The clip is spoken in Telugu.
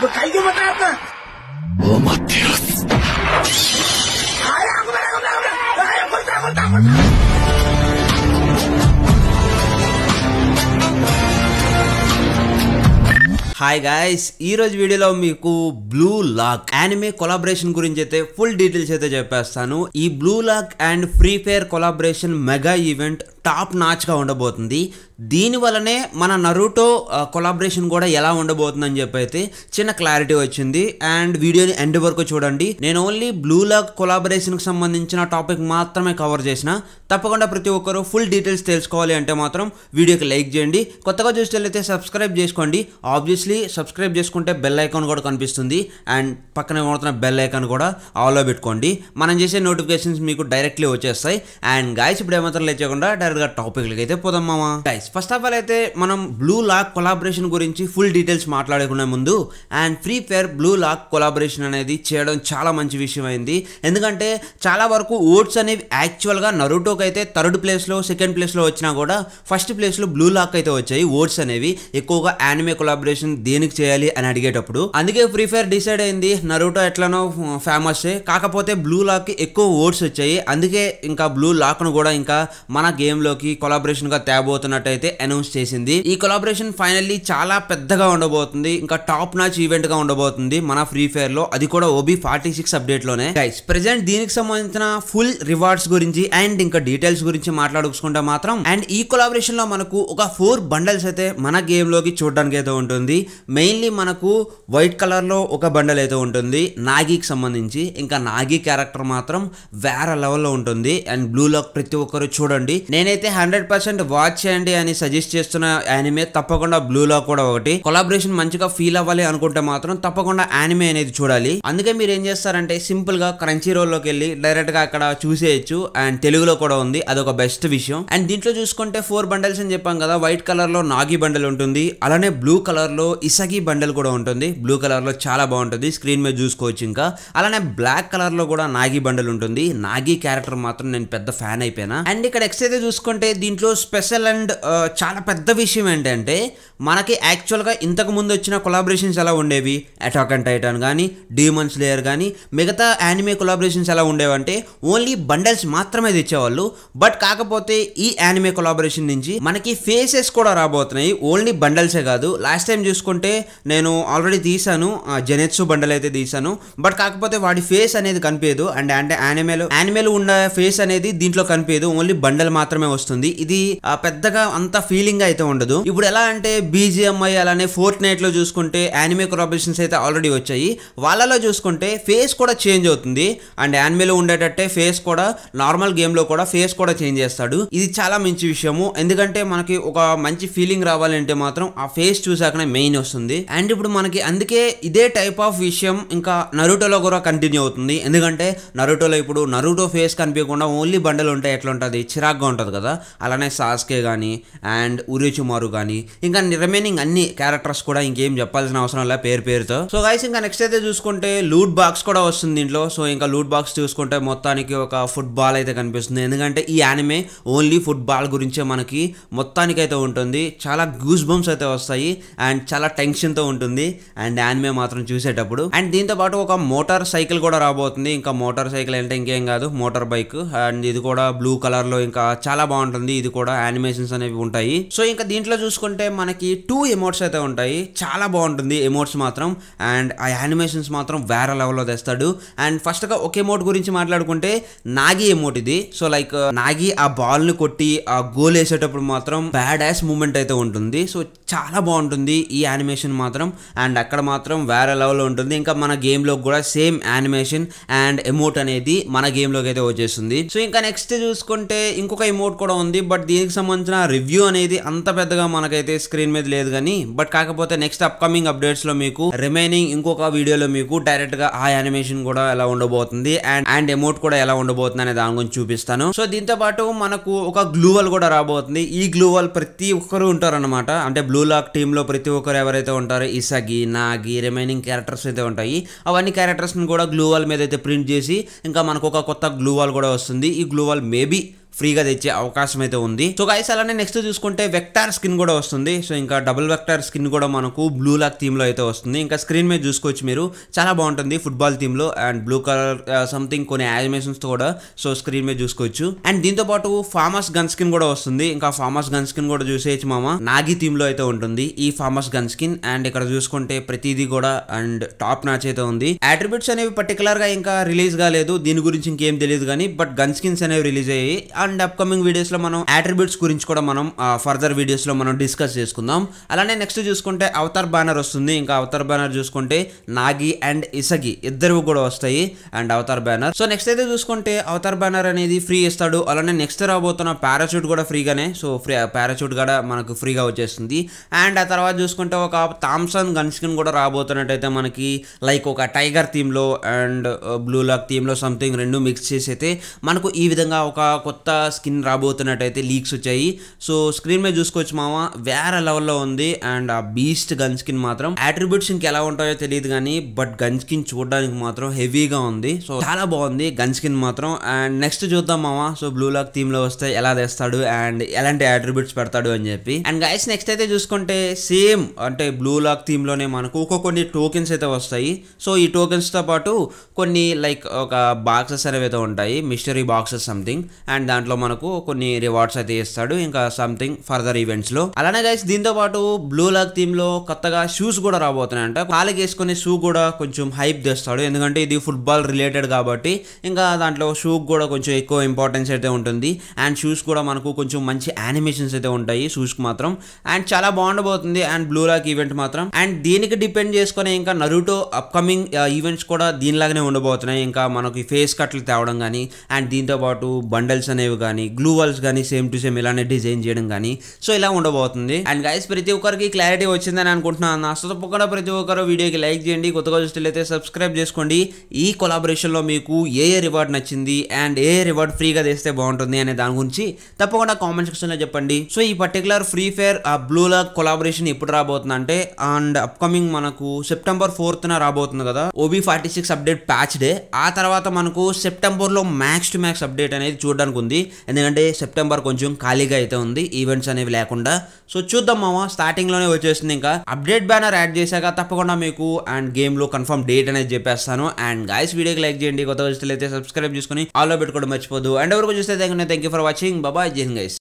హాయ్ గాయస్ ఈ రోజు వీడియోలో మీకు బ్లూ లాక్ యానిమే కొలాబరేషన్ గురించి అయితే ఫుల్ డీటెయిల్స్ అయితే చెప్పేస్తాను ఈ Blue Lock and Free Fire collaboration mega event top నాచ్గా ఉండబోతుంది దీనివల్లనే మన నరూటో కొలాబరేషన్ కూడా ఎలా ఉండబోతుందని చెప్పి అయితే చిన్న క్లారిటీ వచ్చింది అండ్ వీడియోని ఎండ్ వరకు చూడండి నేను ఓన్లీ బ్లూ బ్లూలా కొలాబరేషన్కి సంబంధించిన టాపిక్ మాత్రమే కవర్ చేసిన తప్పకుండా ప్రతి ఒక్కరు ఫుల్ డీటెయిల్స్ తెలుసుకోవాలి అంటే మాత్రం వీడియోకి లైక్ చేయండి కొత్తగా చూసేటైతే సబ్స్క్రైబ్ చేసుకోండి ఆబ్వియస్లీ సబ్స్క్రైబ్ చేసుకుంటే బెల్ ఐకాన్ కూడా కనిపిస్తుంది అండ్ పక్కన ఉన్న బెల్ ఐకాన్ కూడా ఆల్లో పెట్టుకోండి మనం చేసే నోటిఫికేషన్స్ మీకు డైరెక్ట్లీ వచ్చేస్తాయి అండ్ గాయస్ ఇప్పుడు ఏమాత్రం లేకుండా డైరెక్ట్ గా టాపిక్ అయితే పోదాం మామా గైస్ ఫస్ట్ ఆఫ్ ఆల్ అయితే మనం బ్లూ లాక్ కొలాబరేషన్ గురించి ఫుల్ డీటెయిల్స్ మాట్లాడకుండా ముందు and Free Fire Blue Lock collaboration అనేది చేయడం చాలా మంచి విషయం అయింది ఎందుకంటే చాలా వరకు ఓట్స్ అనేవి యాక్చువల్గా నరుటోకి అయితే థర్డ్ ప్లేస్లో సెకండ్ ప్లేస్లో వచ్చినా కూడా ఫస్ట్ ప్లేస్లో బ్లూ లాక్ అయితే వచ్చాయి ఓట్స్ అనేవి ఎక్కువగా యానిమే కొలాబరేషన్ దేనికి చేయాలి అని అడిగేటప్పుడు అందుకే ఫ్రీ ఫైర్ డిసైడ్ అయింది నరుటో ఎట్లనో ఫేమస్ కాకపోతే బ్లూ లాక్కి ఎక్కువ ఓట్స్ వచ్చాయి అందుకే ఇంకా బ్లూ లాక్ను కూడా ఇంకా మన గేమ్లో లోకి కొలాబరేషన్ గా అయితే అనౌన్స్ చేసింది ఈ కొలాబరేషన్ ఫైనల్లీ చాలా పెద్దగా ఉండబోతుంది ఇంకా టాప్ నాచ్ ఈవెంట్ గా ఉండబోతుంది మన ఫ్రీ ఫైర్ లో అది కూడా ఓబీ ఫార్టీ సిక్స్ అప్డేట్ లోనే గైస్ ప్రెసెంట్ దీనికి సంబంధించిన ఫుల్ రివార్డ్స్ గురించి అండ్ ఇంకా డీటెయిల్స్ గురించి మాట్లాడుకుంటే మాత్రం అండ్ ఈ కొలాబరేషన్ లో మనకు ఒక ఫోర్ బండల్స్ అయితే మన గేమ్ లోకి చూడడానికి అయితే ఉంటుంది మెయిన్లీ మనకు వైట్ కలర్ లో ఒక బండల్ అయితే ఉంటుంది నాగికి సంబంధించి ఇంకా నాగి క్యారెక్టర్ మాత్రం వేరే లెవెల్లో ఉంటుంది అండ్ బ్లూ లాక్ ప్రతి ఒక్కరు చూడండి నేను నేనైతే హండ్రెడ్ పర్సెంట్ వాచ్ చేయండి అని సజెస్ట్ చేస్తున్న యానిమే తప్పకుండా బ్లూ లో కూడా ఒకటి కొలాబరేషన్ మంచిగా ఫీల్ అవ్వాలి అనుకుంటే మాత్రం తప్పకుండా యానిమే అనేది చూడాలి అందుకే మీరు ఏం చేస్తారంటే సింపుల్ గా క్రంచీ లోకి వెళ్ళి డైరెక్ట్ గా అక్కడ చూసేయచ్చు అండ్ తెలుగులో కూడా ఉంది అదొక బెస్ట్ విషయం అండ్ దీంట్లో చూసుకుంటే ఫోర్ బండల్స్ అని చెప్పాం కదా వైట్ కలర్ లో నాగి బండల్ ఉంటుంది అలానే బ్లూ కలర్ లో ఇసగి బండల్ కూడా ఉంటుంది బ్లూ కలర్ లో చాలా బాగుంటుంది స్క్రీన్ మీద చూసుకోవచ్చు ఇంకా అలానే బ్లాక్ కలర్ లో కూడా నాగి బండల్ ఉంటుంది నాగి క్యారెక్టర్ మాత్రం నేను పెద్ద ఫ్యాన్ అయిపోయినా అండ్ ఇక్కడ ఎక్స్ అయితే చూసుకుంటే దీంట్లో స్పెషల్ అండ్ చాలా పెద్ద విషయం ఏంటంటే మనకి యాక్చువల్గా ఇంతకు ముందు వచ్చిన కొలాబరేషన్స్ ఎలా ఉండేవి అటాక్ అండ్ టైటాన్ కానీ డీమన్స్ లేయర్ కానీ మిగతా యానిమే కొలాబరేషన్స్ ఎలా ఉండేవంటే ఓన్లీ బండల్స్ మాత్రమే తెచ్చేవాళ్ళు బట్ కాకపోతే ఈ యానిమే కొలాబరేషన్ నుంచి మనకి ఫేసెస్ కూడా రాబోతున్నాయి ఓన్లీ బండల్సే కాదు లాస్ట్ టైం చూసుకుంటే నేను ఆల్రెడీ తీశాను జనెత్సు బండల్ అయితే తీశాను బట్ కాకపోతే వాడి ఫేస్ అనేది కనిపించదు అండ్ అంటే యానిమేలు యానిమేలు ఉన్న ఫేస్ అనేది దీంట్లో కనిపించదు ఓన్లీ బండల్ మాత్రమే మాత్రమే వస్తుంది ఇది పెద్దగా అంత ఫీలింగ్ అయితే ఉండదు ఇప్పుడు ఎలా అంటే బీజిఎంఐ అలానే ఫోర్త్ నైట్ లో చూసుకుంటే యానిమే కొలాబరేషన్స్ అయితే ఆల్రెడీ వచ్చాయి వాళ్ళలో చూసుకుంటే ఫేస్ కూడా చేంజ్ అవుతుంది అండ్ యానిమేలో ఉండేటట్టే ఫేస్ కూడా నార్మల్ గేమ్ లో కూడా ఫేస్ కూడా చేంజ్ చేస్తాడు ఇది చాలా మంచి విషయము ఎందుకంటే మనకి ఒక మంచి ఫీలింగ్ రావాలంటే మాత్రం ఆ ఫేస్ చూసాకనే మెయిన్ వస్తుంది అండ్ ఇప్పుడు మనకి అందుకే ఇదే టైప్ ఆఫ్ విషయం ఇంకా నరుటోలో కూడా కంటిన్యూ అవుతుంది ఎందుకంటే నరుటోలో ఇప్పుడు నరుటో ఫేస్ కనిపించకుండా ఓన్లీ బండలు ఉంటాయి ఎట్లా ఉంటుంది చిరాగ్గా ఉంటుంది కదా అలానే సాస్కే కానీ అండ్ చుమారు కానీ ఇంకా రిమైనింగ్ అన్ని క్యారెక్టర్స్ కూడా ఇంకేం చెప్పాల్సిన అవసరం లేదు పేరు పేరుతో సో గైస్ ఇంకా నెక్స్ట్ అయితే చూసుకుంటే లూట్ బాక్స్ కూడా వస్తుంది దీంట్లో సో ఇంకా లూట్ బాక్స్ చూసుకుంటే మొత్తానికి ఒక ఫుట్బాల్ అయితే కనిపిస్తుంది ఎందుకంటే ఈ యానిమే ఓన్లీ ఫుట్బాల్ గురించే మనకి మొత్తానికి అయితే ఉంటుంది చాలా గూస్ బంప్స్ అయితే వస్తాయి అండ్ చాలా టెన్షన్తో ఉంటుంది అండ్ యానిమే మాత్రం చూసేటప్పుడు అండ్ దీంతో పాటు ఒక మోటార్ సైకిల్ కూడా రాబోతుంది ఇంకా మోటార్ సైకిల్ అంటే ఇంకేం కాదు మోటార్ బైక్ అండ్ ఇది కూడా బ్లూ కలర్లో ఇంకా చాలా బాగుంటుంది ఇది కూడా యానిమేషన్స్ అనేవి ఉంటాయి సో ఇంకా దీంట్లో చూసుకుంటే మనకి టూ ఎమోట్స్ అయితే ఉంటాయి చాలా బాగుంటుంది ఎమోట్స్ మాత్రం అండ్ ఆ యానిమేషన్స్ మాత్రం వేరే లెవెల్లో తెస్తాడు అండ్ ఫస్ట్గా ఒక ఎమోట్ గురించి మాట్లాడుకుంటే నాగి ఎమోట్ ఇది సో లైక్ నాగి ఆ బాల్ని కొట్టి ఆ గోల్ వేసేటప్పుడు మాత్రం బ్యాడ్ యాస్ మూమెంట్ అయితే ఉంటుంది సో చాలా బాగుంటుంది ఈ యానిమేషన్ మాత్రం అండ్ అక్కడ మాత్రం వేరే లెవెల్లో ఉంటుంది ఇంకా మన గేమ్లో కూడా సేమ్ యానిమేషన్ అండ్ ఎమోట్ అనేది మన గేమ్లోకి అయితే వచ్చేస్తుంది సో ఇంకా నెక్స్ట్ చూసుకుంటే ఇంకొక ఎమోట్ కూడా ఉంది బట్ దీనికి సంబంధించిన రివ్యూ అనేది అంత పెద్దగా మనకైతే స్క్రీన్ మీద లేదు కానీ బట్ కాకపోతే నెక్స్ట్ అప్కమింగ్ అప్డేట్స్లో మీకు రిమైనింగ్ ఇంకొక వీడియోలో మీకు డైరెక్ట్ గా ఆ యానిమేషన్ కూడా ఎలా ఉండబోతుంది అండ్ అండ్ ఎమోట్ కూడా ఎలా ఉండబోతుంది అనే దాని గురించి చూపిస్తాను సో దీంతో పాటు మనకు ఒక గ్లూవల్ కూడా రాబోతుంది ఈ గ్లూవల్ ప్రతి ఒక్కరు ఉంటారనమాట అంటే బ్లూ లాక్ టీంలో ప్రతి ఒక్కరు ఎవరైతే ఉంటారో ఇసగి నాగి రిమైనింగ్ క్యారెక్టర్స్ అయితే ఉంటాయి అవన్నీ క్యారెక్టర్స్ కూడా గ్లూవల్ మీద అయితే ప్రింట్ చేసి ఇంకా మనకు ఒక కొత్త గ్లూవాల్ కూడా వస్తుంది ఈ గ్లూవాల్ మేబీ ఫ్రీగా తెచ్చే అవకాశం అయితే ఉంది సో గైస్ అలానే నెక్స్ట్ చూసుకుంటే వెక్టార్ స్కిన్ కూడా వస్తుంది సో ఇంకా డబుల్ వెక్టార్ స్కిన్ కూడా మనకు బ్లూ లాక్ థీమ్లో అయితే వస్తుంది ఇంకా స్క్రీన్ మీద చూసుకోవచ్చు మీరు చాలా బాగుంటుంది ఫుట్బాల్ థీమ్లో అండ్ బ్లూ కలర్ సంథింగ్ కొన్ని యానిమేషన్స్ కూడా సో స్క్రీన్ మీద చూసుకోవచ్చు అండ్ దీంతో పాటు ఫార్మస్ గన్ స్కిన్ కూడా వస్తుంది ఇంకా ఫార్మస్ గన్ స్కిన్ కూడా చూసేయచ్చు మామ నాగి థీమ్లో అయితే ఉంటుంది ఈ ఫార్మస్ గన్ స్కిన్ అండ్ ఇక్కడ చూసుకుంటే ప్రతిదీ కూడా అండ్ టాప్ నాచ్ అయితే ఉంది అట్రిబ్యూట్స్ అనేవి పర్టికులర్గా ఇంకా రిలీజ్ కాలేదు దీని గురించి ఇంకేం తెలియదు కానీ బట్ గన్ స్కిన్స్ అనేవి రిలీజ్ అయ్యాయి అండ్ అప్కమింగ్ వీడియోస్లో మనం యాట్రిబ్యూట్స్ గురించి కూడా మనం ఫర్దర్ వీడియోస్లో మనం డిస్కస్ చేసుకుందాం అలానే నెక్స్ట్ చూసుకుంటే అవతార్ బ్యానర్ వస్తుంది ఇంకా అవతార్ బ్యానర్ చూసుకుంటే నాగి అండ్ ఇసగి ఇద్దరు కూడా వస్తాయి and avatar banner so next అయితే చూసుకుంటే అవతార్ బ్యానర్ అనేది ఫ్రీ ఇస్తాడు అలానే నెక్స్ట్ రాబోతున్న పారాచూట్ కూడా ఫ్రీగానే సో ఫ్రీ పారాచూట్ కూడా మనకు ఫ్రీగా వచ్చేస్తుంది అండ్ ఆ తర్వాత చూసుకుంటే ఒక థామ్సన్ గన్ స్కిన్ కూడా రాబోతున్నట్టయితే మనకి లైక్ ఒక టైగర్ థీమ్లో అండ్ బ్లూ లాక్ థీమ్లో సంథింగ్ రెండు మిక్స్ చేసి అయితే మనకు ఈ విధంగా ఒక కొత్త కొత్త స్కిన్ రాబోతున్నట్టయితే లీక్స్ వచ్చాయి సో స్క్రీన్ మీద చూసుకోవచ్చు మామ వేరే లెవెల్లో ఉంది అండ్ ఆ బీస్ట్ గన్ స్కిన్ మాత్రం అట్రిబ్యూట్స్ ఇంకా ఎలా ఉంటాయో తెలియదు కానీ బట్ గన్ స్కిన్ చూడడానికి మాత్రం హెవీగా ఉంది సో చాలా బాగుంది గన్ స్కిన్ మాత్రం అండ్ నెక్స్ట్ చూద్దాం మామ సో బ్లూ లాక్ థీమ్ లో వస్తే ఎలా తెస్తాడు అండ్ ఎలాంటి అట్రిబ్యూట్స్ పెడతాడు అని చెప్పి అండ్ గైస్ నెక్స్ట్ అయితే చూసుకుంటే సేమ్ అంటే బ్లూ లాక్ థీమ్ లోనే మనకు ఒక్కొక్క కొన్ని టోకెన్స్ అయితే వస్తాయి సో ఈ టోకెన్స్ తో పాటు కొన్ని లైక్ ఒక బాక్సెస్ అనేవి అయితే ఉంటాయి మిస్టరీ బాక్సెస్ సంథింగ్ అండ్ దాంట్లో మనకు కొన్ని రివార్డ్స్ అయితే ఇస్తాడు ఇంకా సంథింగ్ ఫర్దర్ ఈవెంట్స్ లో అలానే గైస్ దీంతో పాటు బ్లూ లాక్ థీమ్ లో కొత్తగా షూస్ కూడా రాబోతున్నాయంట కాళ్ళకి వేసుకునే షూ కూడా కొంచెం హైప్ తెస్తాడు ఎందుకంటే ఇది ఫుట్బాల్ రిలేటెడ్ కాబట్టి ఇంకా దాంట్లో షూ కూడా కొంచెం ఎక్కువ ఇంపార్టెన్స్ అయితే ఉంటుంది అండ్ షూస్ కూడా మనకు కొంచెం మంచి యానిమేషన్స్ అయితే ఉంటాయి షూస్ కు మాత్రం అండ్ చాలా బాగుండబోతుంది అండ్ బ్లూ లాక్ ఈవెంట్ మాత్రం అండ్ దీనికి డిపెండ్ చేసుకునే ఇంకా నరుటో అప్కమింగ్ ఈవెంట్స్ కూడా దీనిలాగానే ఉండబోతున్నాయి ఇంకా మనకి ఫేస్ కట్లు తేవడం కానీ అండ్ దీంతో పాటు బండల్స్ అనేవి ఉండేవి కానీ గ్లూ వాల్స్ కానీ సేమ్ టు సేమ్ ఇలానే డిజైన్ చేయడం కానీ సో ఇలా ఉండబోతుంది అండ్ గైస్ ప్రతి ఒక్కరికి క్లారిటీ వచ్చిందని అనుకుంటున్నాను అసలు తప్పకుండా ప్రతి ఒక్కరు వీడియోకి లైక్ చేయండి కొత్తగా చూస్తే సబ్స్క్రైబ్ చేసుకోండి ఈ కొలాబరేషన్లో మీకు ఏ ఏ రివార్డ్ నచ్చింది అండ్ ఏ రివార్డ్ ఫ్రీగా తెస్తే బాగుంటుంది అనే దాని గురించి తప్పకుండా కామెంట్ సెక్షన్లో చెప్పండి సో ఈ పర్టికులర్ ఫ్రీ ఫైర్ ఆ బ్లూలా కొలాబరేషన్ ఎప్పుడు రాబోతుంది అంటే అండ్ అప్కమింగ్ మనకు సెప్టెంబర్ ఫోర్త్న రాబోతుంది కదా OB forty six update patch day ఆ తర్వాత మనకు సెప్టెంబర్లో మ్యాక్స్ టు మ్యాక్స్ అప్డేట్ అనేది చూడడానికి ఉంది సంబంధించి ఎందుకంటే సెప్టెంబర్ కొంచెం ఖాళీగా అయితే ఉంది ఈవెంట్స్ అనేవి లేకుండా సో చూద్దాం మామ స్టార్టింగ్లోనే వచ్చేసింది ఇంకా అప్డేట్ బ్యానర్ యాడ్ చేశాక తప్పకుండా మీకు అండ్ గేమ్లో కన్ఫర్మ్ డేట్ అనేది చెప్పేస్తాను అండ్ గాయస్ వీడియోకి లైక్ చేయండి కొత్త అయితే సబ్స్క్రైబ్ చేసుకుని ఆల్లో పెట్టుకోవడం మర్చిపోదు అండ్ ఎవరికి చూస్తే థ్యాంక్ యూ ఫర్ వాచింగ్ బాబాయ్ జైన్ గైస్